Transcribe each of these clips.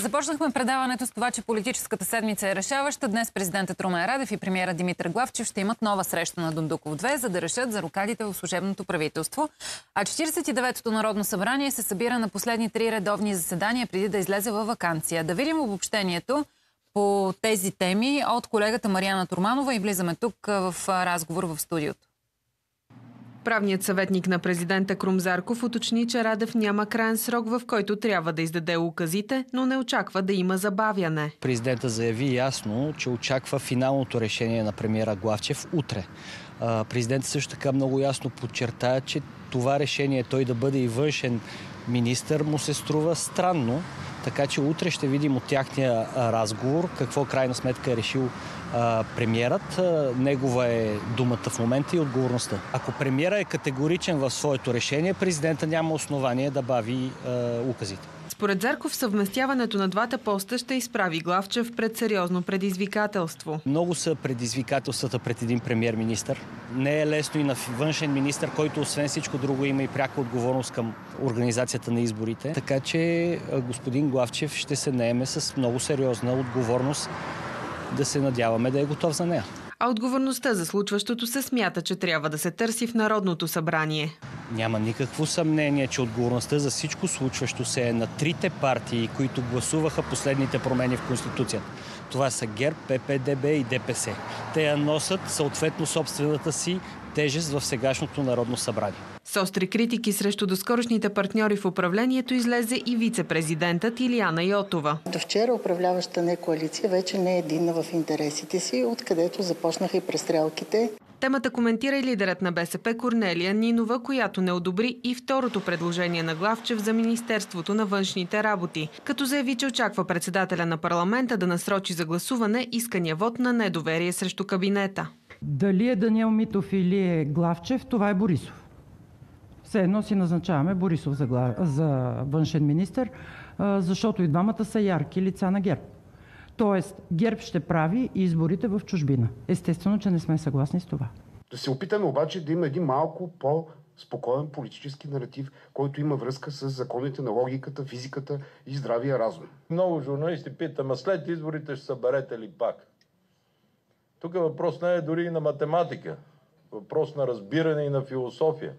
Започнахме предаването с това, че политическата седмица е решаваща. Днес президентът Румен Радев и премиера Димитър Главчев ще имат нова среща на Дундуков 2, за да решат за рукадите в служебното правителство. А 49-то Народно събрание се събира на последни три редовни заседания преди да излезе във вакансия. Да видим обобщението по тези теми от колегата Марияна Турманова и влизаме тук в разговор в студиото. Правният съветник на президента Крумзарков уточни, че Радев няма крайен срок, в който трябва да издаде указите, но не очаква да има забавяне. Президента заяви ясно, че очаква финалното решение на премиера Главчев утре. Президент също така много ясно подчерта, че това решение той да бъде и външен министър му се струва странно, така че утре ще видим от тяхния разговор какво крайна сметка е решил премиерът, негова е думата в момента и отговорността. Ако премиера е категоричен в своето решение, президента няма основание да бави а, указите. Според Зарков, съвместяването на двата поста ще изправи Главчев пред сериозно предизвикателство. Много са предизвикателствата пред един премьер-министр. Не е лесно и на външен министр, който освен всичко друго има и пряка отговорност към организацията на изборите. Така че господин Главчев ще се наеме с много сериозна отговорност да се надяваме да е готов за нея. А отговорността за случващото се смята, че трябва да се търси в Народното събрание. Няма никакво съмнение, че отговорността за всичко случващо се е на трите партии, които гласуваха последните промени в Конституцията. Това са ГЕРБ, ППДБ и ДПС. Те я носят съответно собствената си тежест в сегашното Народно събрание. С остри критики срещу доскорошните партньори в управлението излезе и вице-президентът Илияна Йотова. До вчера управляваща не коалиция вече не е единна в интересите си, откъдето започнаха и престрелките. Темата коментира и лидерът на БСП Корнелия Нинова, която не одобри и второто предложение на Главчев за Министерството на външните работи, като заяви, че очаква председателя на парламента да насрочи за гласуване искания вод на недоверие срещу кабинета. Дали е Даниел Митов или е Главчев, това е Борисов все едно си назначаваме Борисов за, глав... за външен министр, защото и двамата са ярки лица на ГЕРБ. Тоест, ГЕРБ ще прави изборите в чужбина. Естествено, че не сме съгласни с това. Да се опитаме обаче да има един малко по- спокоен политически наратив, който има връзка с законите на логиката, физиката и здравия разум. Много журналисти питат, а след изборите ще съберете ли пак? Тук въпрос не е дори и на математика. Въпрос на разбиране и на философия.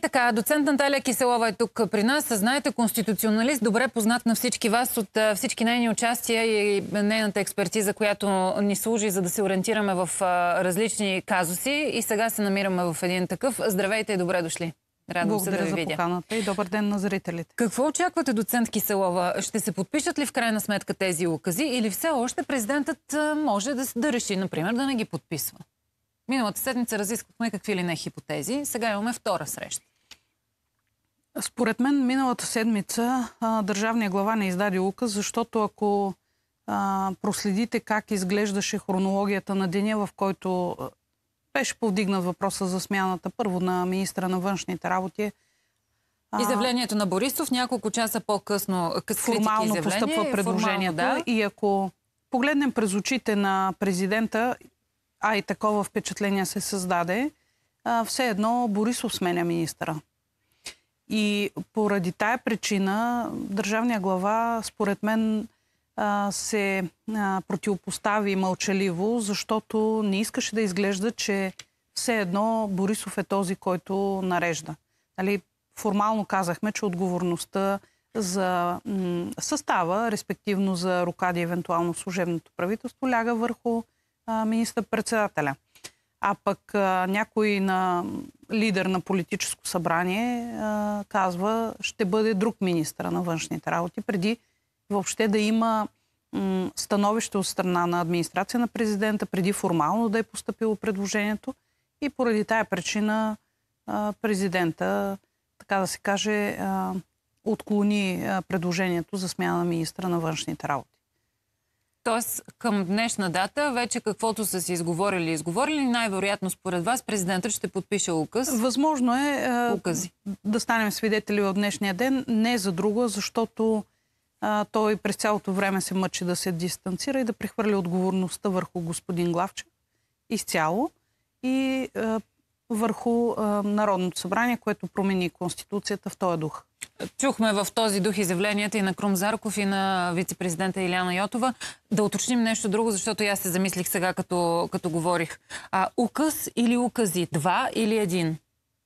така, доцент Наталия Киселова е тук при нас. Знаете, конституционалист, добре познат на всички вас от всички нейни участия и нейната експертиза, която ни служи, за да се ориентираме в различни казуси. И сега се намираме в един такъв. Здравейте и добре дошли. Радвам се да ви видя. поканата и добър ден на зрителите. Какво очаквате, доцент Киселова? Ще се подпишат ли в крайна сметка тези укази или все още президентът може да, да реши, например, да не ги подписва? Миналата седмица разисквахме какви ли не хипотези. Сега имаме втора среща. Според мен миналата седмица държавния глава не издаде указ, защото ако проследите как изглеждаше хронологията на деня, в който беше повдигнат въпроса за смяната първо на министра на външните работи, Изявлението на Борисов няколко часа по-късно формално постъпва предложението. да. И ако погледнем през очите на президента, а и такова впечатление се създаде, все едно Борисов сменя министра. И поради тая причина държавния глава, според мен, се противопостави мълчаливо, защото не искаше да изглежда, че все едно Борисов е този, който нарежда. Нали, формално казахме, че отговорността за състава, респективно за рукади, евентуално служебното правителство, ляга върху министър-председателя. А пък а, някой на лидер на политическо събрание а, казва, ще бъде друг министър на външните работи, преди въобще да има м, становище от страна на администрация на президента, преди формално да е поступило предложението. И поради тая причина а, президента, така да се каже, а, отклони а, предложението за смяна на министра на външните работи. Тоест, към днешна дата, вече каквото са си изговорили и изговорили, най-вероятно според вас президентът ще подпише указ. Възможно е, е Укази. да станем свидетели от днешния ден. Не за друго, защото е, той през цялото време се мъчи да се дистанцира и да прехвърли отговорността върху господин Главчев изцяло. И е, върху а, Народното събрание, което промени Конституцията в този дух. Чухме в този дух изявленията и на Крум Зарков и на вице-президента Иляна Йотова. Да уточним нещо друго, защото аз се замислих сега, като, като говорих. А, указ или укази? Два или един?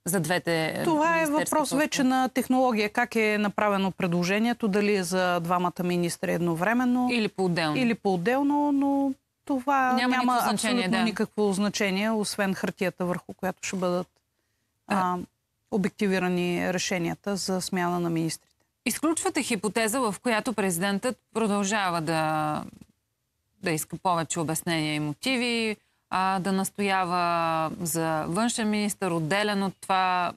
за двете Това е въпрос поста. вече на технология. Как е направено предложението? Дали е за двамата министри едновременно? Или по-отделно? Или по-отделно, но това няма, няма абсолютно значение, да. никакво значение, освен хартията, върху която ще бъдат а, обективирани решенията за смяна на министрите. Изключвате хипотеза, в която президентът продължава да, да иска повече обяснения и мотиви, а, да настоява за външен министр, отделен от това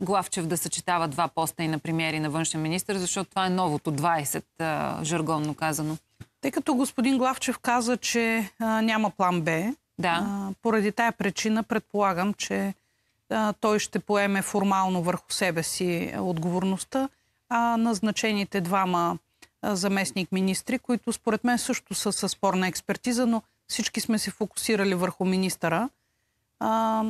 Главчев да съчетава два поста и на премьери на външен министр, защото това е новото 20, а, жаргонно казано. Тъй като господин Главчев каза, че а, няма план Б, да. а, поради тая причина предполагам, че а, той ще поеме формално върху себе си отговорността, а назначените двама заместник-министри, които според мен също са със спорна експертиза, но всички сме се фокусирали върху министъра, а,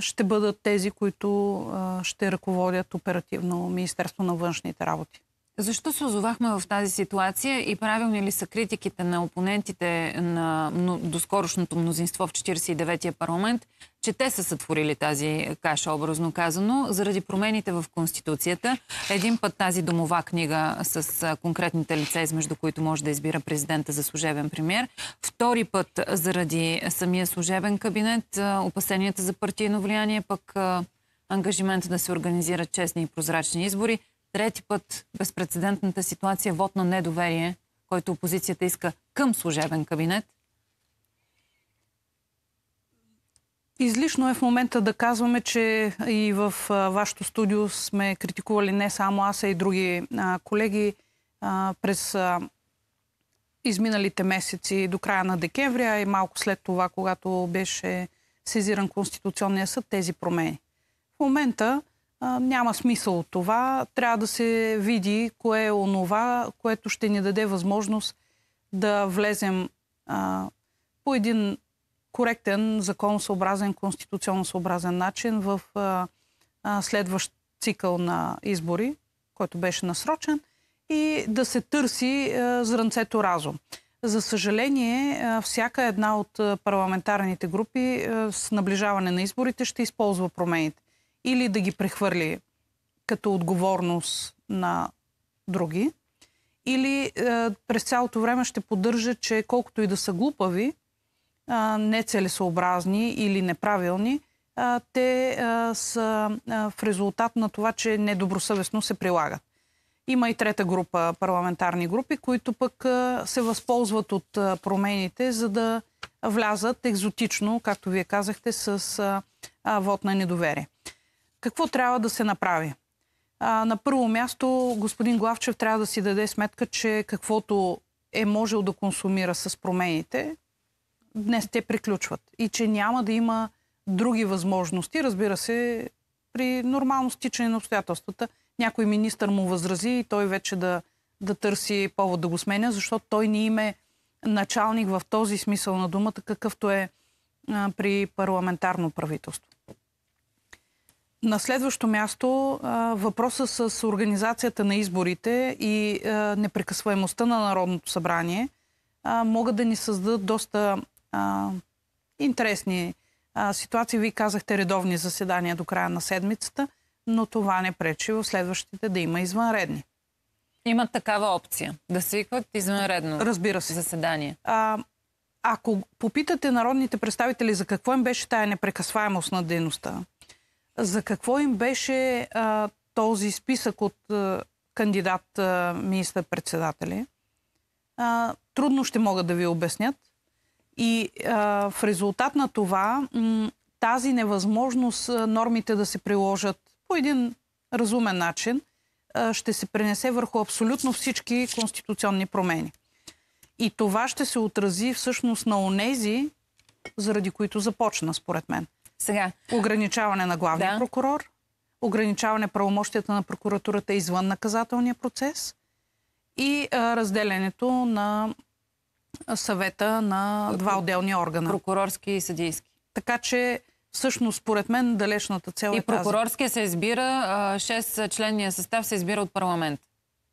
ще бъдат тези, които а, ще ръководят оперативно Министерство на външните работи. Защо се озовахме в тази ситуация и правилни ли са критиките на опонентите на доскорошното мнозинство в 49-я парламент, че те са сътворили тази каша, образно казано, заради промените в Конституцията. Един път тази домова книга с конкретните лице, измежду които може да избира президента за служебен премьер. Втори път заради самия служебен кабинет, опасенията за партийно влияние, пък ангажимента да се организират честни и прозрачни избори трети път безпредседентната ситуация вод на недоверие, който опозицията иска към служебен кабинет? Излишно е в момента да казваме, че и в вашето студио сме критикували не само аз, а и други колеги през изминалите месеци до края на декември, а и малко след това, когато беше сезиран Конституционния съд, тези промени. В момента а, няма смисъл от това. Трябва да се види кое е онова, което ще ни даде възможност да влезем а, по един коректен, законосъобразен, конституционно съобразен начин в а, а, следващ цикъл на избори, който беше насрочен, и да се търси а, зранцето разум. За съжаление, а, всяка една от парламентарните групи а, с наближаване на изборите ще използва промените или да ги прехвърли като отговорност на други, или е, през цялото време ще поддържа, че колкото и да са глупави, е, нецелесообразни или неправилни, е, те е, са е, в резултат на това, че недобросъвестно се прилагат. Има и трета група парламентарни групи, които пък е, се възползват от е, промените, за да влязат екзотично, както вие казахте, с а, е, е, вод на недоверие. Какво трябва да се направи? А, на първо място, господин Главчев трябва да си даде сметка, че каквото е можел да консумира с промените, днес те приключват. И че няма да има други възможности. Разбира се, при нормално стичане на обстоятелствата, някой министър му възрази и той вече да, да търси повод да го сменя, защото той не име началник в този смисъл на думата, какъвто е а, при парламентарно правителство. На следващо място въпроса с организацията на изборите и непрекъсваемостта на Народното събрание могат да ни създадат доста интересни ситуации. Вие казахте редовни заседания до края на седмицата, но това не пречи в следващите да има извънредни. Имат такава опция да свикват извънредно Разбира се. заседание. А, ако попитате народните представители за какво им беше тая непрекъсваемост на дейността, за какво им беше а, този списък от а, кандидат а, министър-председатели? А, трудно ще могат да ви обяснят. И а, в резултат на това тази невъзможност а, нормите да се приложат по един разумен начин а, ще се пренесе върху абсолютно всички конституционни промени. И това ще се отрази всъщност на онези, заради които започна, според мен – сега. Ограничаване на главния да. прокурор, ограничаване правомощията на прокуратурата извън наказателния процес и а, разделянето на съвета на два отделни органа. Прокурорски и съдийски. Така че всъщност, според мен, далечната цел е и е тази. И прокурорския се избира, 6-членния състав се избира от парламент.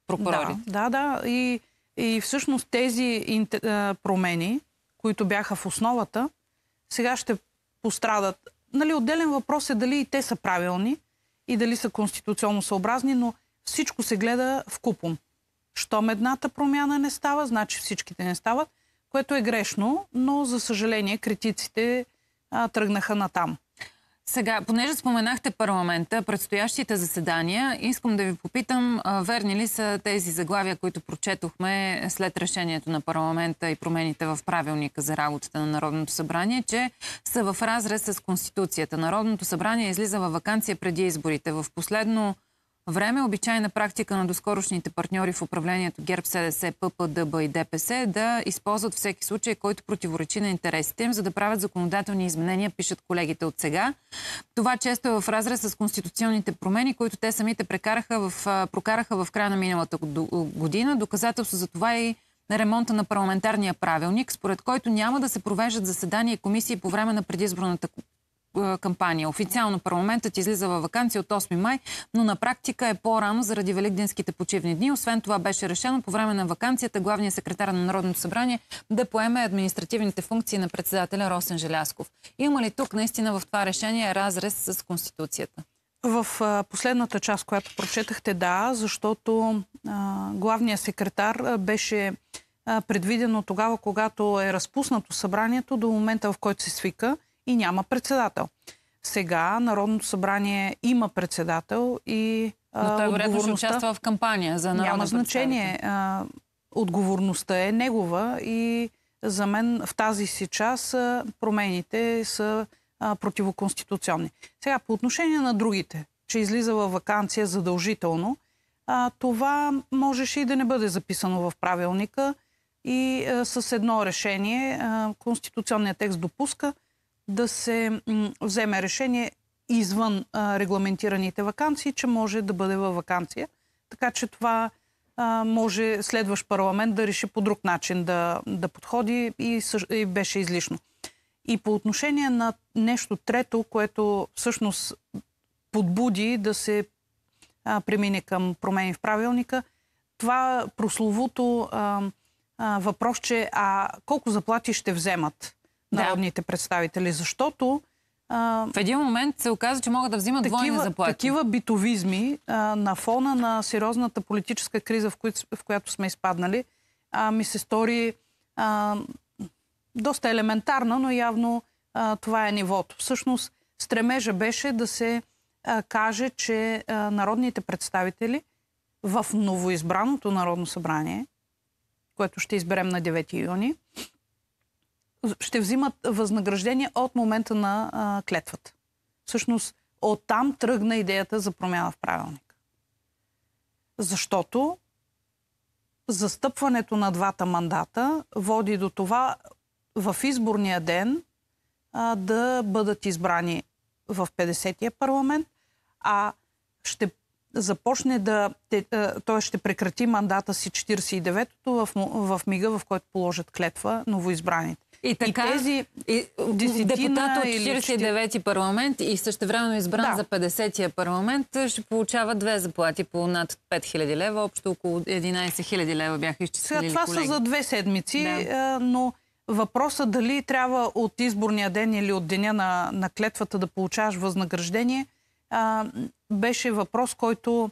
Прокурори. Да, да, да. И, и всъщност тези промени, които бяха в основата, сега ще пострадат нали, отделен въпрос е дали и те са правилни и дали са конституционно съобразни, но всичко се гледа в купон. Щом едната промяна не става, значи всичките не стават, което е грешно, но за съжаление критиците а, тръгнаха натам. Сега, понеже споменахте парламента, предстоящите заседания, искам да ви попитам, верни ли са тези заглавия, които прочетохме след решението на парламента и промените в правилника за работата на Народното събрание, че са в разрез с Конституцията. Народното събрание излиза във вакансия преди изборите. В последно време. Обичайна практика на доскорошните партньори в управлението ГЕРБ, СДС, ППДБ и ДПС е да използват всеки случай, който противоречи на интересите им, за да правят законодателни изменения, пишат колегите от сега. Това често е в разрез с конституционните промени, които те самите прекараха в, прокараха в края на миналата година. Доказателство за това е и на ремонта на парламентарния правилник, според който няма да се провеждат заседания и комисии по време на предизборната е, кампания. Официално парламентът излиза във вакансия от 8 май, но на практика е по-рано заради великденските почивни дни. Освен това беше решено по време на вакансията главният секретар на Народното събрание да поеме административните функции на председателя Росен Желясков. Има ли тук наистина в това решение разрез с Конституцията? В последната част, която прочетахте, да, защото а, главният секретар беше предвидено тогава, когато е разпуснато събранието, до момента в който се свика – и няма председател. Сега Народното събрание има председател и а, Но той вероятно ще участва в кампания за народна Няма значение. А, отговорността е негова и за мен в тази си част промените са а, противоконституционни. Сега, по отношение на другите, че излиза във вакансия задължително, а, това можеше и да не бъде записано в правилника и а, с едно решение а, конституционният текст допуска – да се вземе решение извън а, регламентираните вакансии, че може да бъде във вакансия. Така че това а, може следващ парламент да реши по друг начин да, да подходи и, и беше излишно. И по отношение на нещо трето, което всъщност подбуди да се а, премине към промени в правилника, това прословото а, а, въпрос, че а, колко заплати ще вземат народните представители, защото а, в един момент се оказа, че могат да взимат такива, двойни заплати. Такива битовизми а, на фона на сериозната политическа криза, в, кои, в която сме изпаднали, а, ми се стори а, доста елементарна, но явно а, това е нивото. Всъщност, стремежа беше да се а, каже, че а, народните представители в новоизбраното Народно събрание, което ще изберем на 9 юни, ще взимат възнаграждение от момента на а, клетвата. Всъщност, оттам тръгна идеята за промяна в правилник. Защото застъпването на двата мандата води до това в изборния ден а, да бъдат избрани в 50-я парламент, а ще започне да... Той ще прекрати мандата си 49-то в, в мига, в който положат клетва новоизбраните. И така, и тези и, депутат от 49-ти парламент и същевременно избран да. за 50-тия парламент е, ще получава две заплати по над 5000 лева, общо около 11 000 лева бяха изчислили Това колеги. са за две седмици, да. Е, но въпроса дали трябва от изборния ден или от деня на, на клетвата да получаваш възнаграждение, а, беше въпрос, който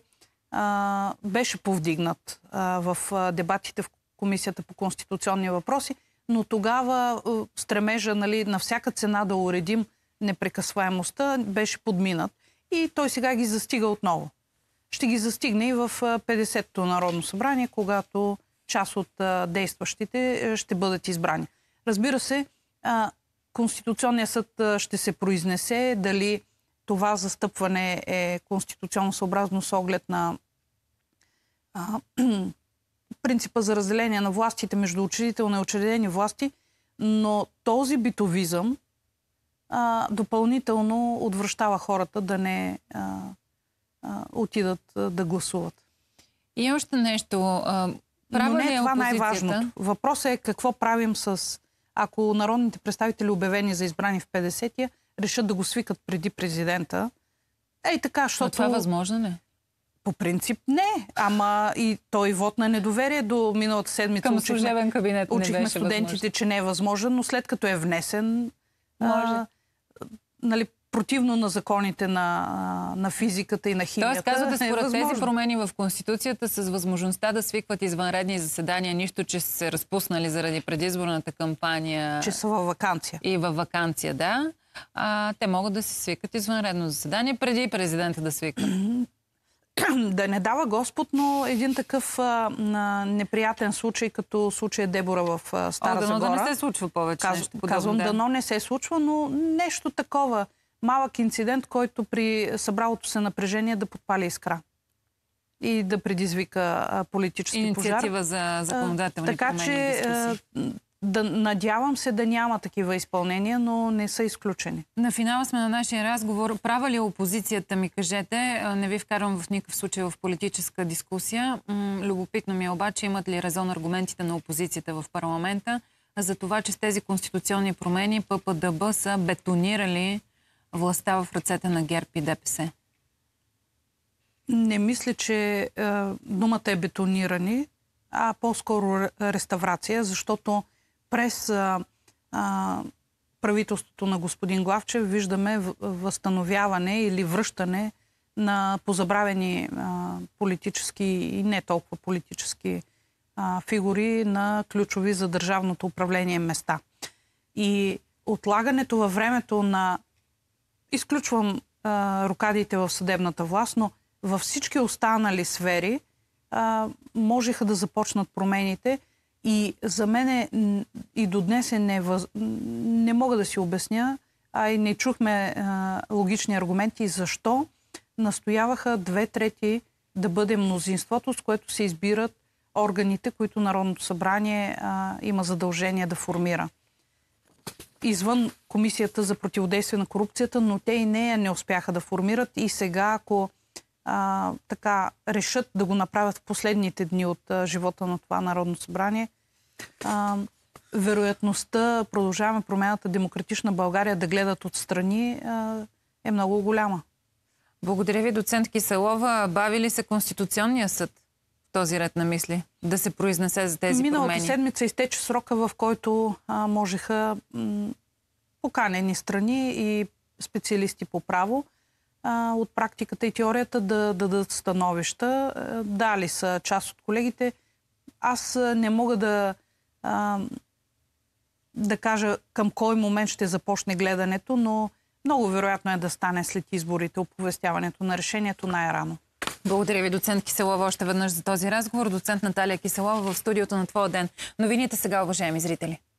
а, беше повдигнат а, в дебатите в Комисията по конституционни въпроси но тогава е, стремежа нали, на всяка цена да уредим непрекъсваемостта беше подминат и той сега ги застига отново. Ще ги застигне и в 50-то е, Народно събрание, когато част от е, действащите ще бъдат избрани. Разбира се, Конституционният съд ще се произнесе дали това застъпване е конституционно съобразно с оглед на принципа за разделение на властите между учредителни и учредени власти, но този битовизъм а, допълнително отвръщава хората да не а, а, отидат да гласуват. И още нещо. А но не е, е това най-важното. Въпросът е какво правим с... Ако народните представители, обявени за избрани в 50-я, решат да го свикат преди президента, ей така, защото... Но това е възможно ли? Е? По принцип не, ама и той вод на недоверие до миналата седмица. Към учихме, служебен кабинет не Учихме беше студентите, възможно. че не е възможен, но след като е внесен, Може. А, нали, противно на законите на, на физиката и на химията. Тоест, казвате, е според е тези промени в Конституцията с възможността да свикват извънредни заседания, нищо, че са се разпуснали заради предизборната кампания. Че са във вакансия. И във вакансия, да. А, те могат да се свикат извънредно заседание преди президента да свикат. да не дава Господ, но един такъв а, неприятен случай, като случая Дебора в а, Стара О, дано Загора. да не се е случва повече Каз, нещо подобно. Казвам, да. дано не се е случва, но нещо такова. Малък инцидент, който при събралото се напрежение да подпали искра и да предизвика а, политически Инициатива пожар. Инициатива за законодателни а, Така че да, надявам се да няма такива изпълнения, но не са изключени. На финала сме на нашия разговор. Права ли е опозицията, ми кажете? Не ви вкарвам в никакъв случай в политическа дискусия. любопитно ми е обаче, имат ли резон аргументите на опозицията в парламента за това, че с тези конституционни промени ППДБ са бетонирали властта в ръцете на ГЕРБ и ДПС? Не мисля, че е, думата е бетонирани, а по-скоро реставрация, защото през а, а, правителството на господин Главчев виждаме възстановяване или връщане на позабравени а, политически и не толкова политически а, фигури на ключови за държавното управление места. И отлагането във времето на... Изключвам а, рукадите в съдебната власт, но във всички останали сфери а, можеха да започнат промените – и за мен е, и до днес е невъз... не мога да си обясня, а и не чухме а, логични аргументи защо настояваха две трети да бъде мнозинството, с което се избират органите, които Народното събрание а, има задължение да формира. Извън Комисията за противодействие на корупцията, но те и нея не успяха да формират и сега, ако а, така решат да го направят в последните дни от а, живота на това Народно събрание, а, вероятността продължаваме промяната демократична България да гледат отстрани а, е много голяма. Благодаря ви, доцент Киселова. Бави ли се Конституционния съд в този ред на мисли? Да се произнесе за тези Миналата промени? Миналата седмица изтече срока, в който а, можеха м- поканени страни и специалисти по право от практиката и теорията да, дадат становища. Е, дали са част от колегите. Аз е, не мога да, да кажа към кой момент ще започне гледането, но много вероятно е да стане след изборите оповестяването на решението най-рано. Благодаря ви, доцент Киселова, още веднъж за този разговор. Доцент Наталия Киселова в студиото на Твоя ден. Новините сега, уважаеми зрители.